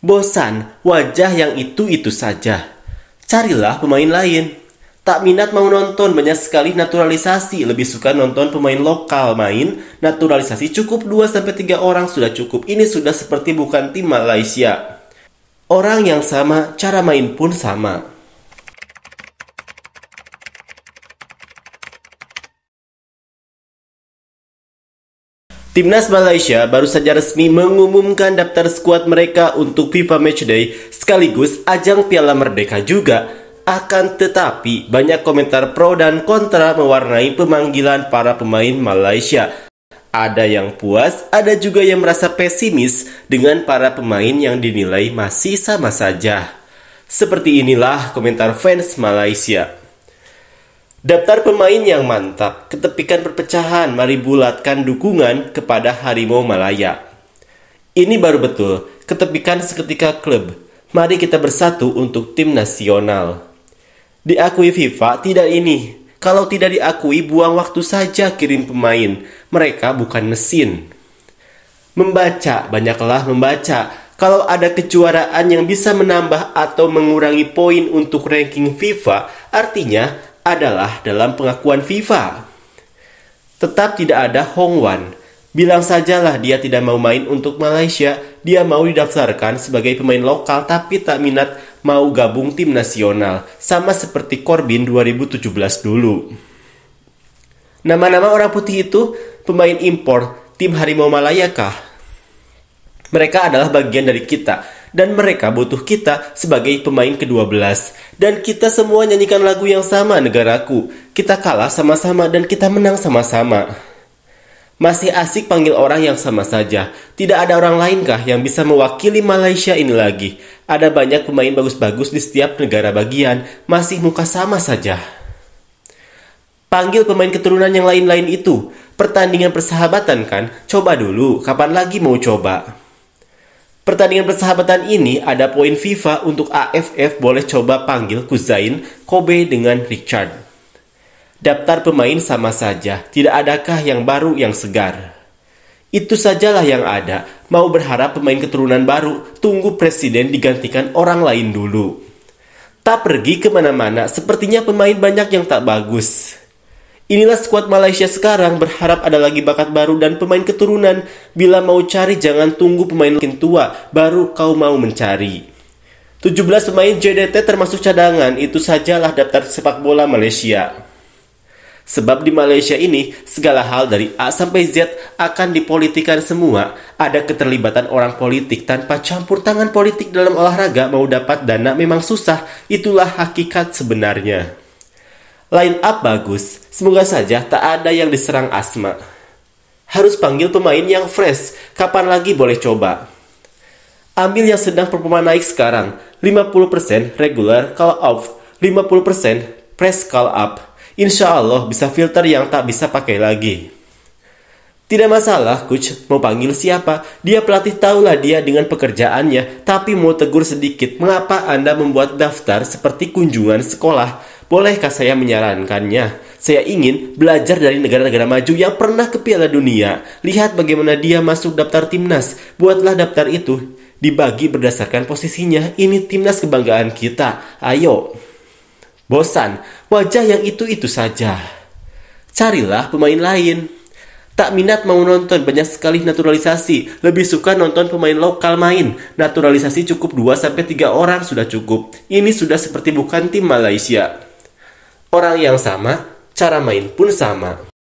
Bosan wajah yang itu-itu saja. Carilah pemain lain. Tak minat mau nonton banyak sekali naturalisasi, lebih suka nonton pemain lokal main. Naturalisasi cukup 2 3 orang sudah cukup. Ini sudah seperti bukan tim Malaysia. Orang yang sama, cara main pun sama. Timnas Malaysia baru saja resmi mengumumkan daftar skuad mereka untuk FIFA Matchday sekaligus ajang Piala Merdeka juga. Akan tetapi, banyak komentar pro dan kontra mewarnai pemanggilan para pemain Malaysia. Ada yang puas, ada juga yang merasa pesimis dengan para pemain yang dinilai masih sama saja. Seperti inilah komentar fans Malaysia. Daftar pemain yang mantap, ketepikan perpecahan, mari bulatkan dukungan kepada Harimau Malaya. Ini baru betul, ketepikan seketika klub. Mari kita bersatu untuk tim nasional. Diakui FIFA tidak ini. Kalau tidak diakui, buang waktu saja kirim pemain. Mereka bukan mesin. Membaca, banyaklah membaca. Kalau ada kejuaraan yang bisa menambah atau mengurangi poin untuk ranking FIFA, artinya adalah dalam pengakuan FIFA. Tetap tidak ada Hong Wan. Bilang sajalah dia tidak mau main untuk Malaysia, dia mau didaftarkan sebagai pemain lokal tapi tak minat mau gabung tim nasional, sama seperti Corbin 2017 dulu. Nama-nama orang putih itu pemain impor tim Harimau Malaya kah? Mereka adalah bagian dari kita, dan mereka butuh kita sebagai pemain ke-12. Dan kita semua nyanyikan lagu yang sama negaraku. Kita kalah sama-sama dan kita menang sama-sama. Masih asik panggil orang yang sama saja. Tidak ada orang lainkah yang bisa mewakili Malaysia ini lagi? Ada banyak pemain bagus-bagus di setiap negara bagian, masih muka sama saja. Panggil pemain keturunan yang lain-lain itu. Pertandingan persahabatan kan? Coba dulu, kapan lagi mau coba? Pertandingan persahabatan ini ada poin FIFA untuk AFF boleh coba panggil Kuzain Kobe dengan Richard. Daftar pemain sama saja, tidak adakah yang baru yang segar? Itu sajalah yang ada, mau berharap pemain keturunan baru, tunggu presiden digantikan orang lain dulu. Tak pergi kemana-mana, sepertinya pemain banyak yang tak bagus. Inilah skuad Malaysia sekarang berharap ada lagi bakat baru dan pemain keturunan. Bila mau cari jangan tunggu pemain makin tua baru kau mau mencari. 17 pemain JDT termasuk cadangan itu sajalah daftar sepak bola Malaysia. Sebab di Malaysia ini segala hal dari A sampai Z akan dipolitikan semua. Ada keterlibatan orang politik tanpa campur tangan politik dalam olahraga mau dapat dana memang susah. Itulah hakikat sebenarnya. Line up bagus, semoga saja tak ada yang diserang asma. Harus panggil pemain yang fresh, kapan lagi boleh coba. Ambil yang sedang performa naik sekarang, 50% regular call off, 50% press call up. Insya Allah bisa filter yang tak bisa pakai lagi. Tidak masalah, coach mau panggil siapa, dia pelatih tahulah dia dengan pekerjaannya, tapi mau tegur sedikit, mengapa Anda membuat daftar seperti kunjungan sekolah, Bolehkah saya menyarankannya? Saya ingin belajar dari negara-negara maju yang pernah ke Piala Dunia. Lihat bagaimana dia masuk daftar timnas. Buatlah daftar itu dibagi berdasarkan posisinya. Ini timnas kebanggaan kita. Ayo. Bosan, wajah yang itu-itu saja. Carilah pemain lain. Tak minat mau nonton banyak sekali naturalisasi. Lebih suka nonton pemain lokal main. Naturalisasi cukup 2 sampai 3 orang sudah cukup. Ini sudah seperti bukan tim Malaysia. Orang yang sama, cara main pun sama.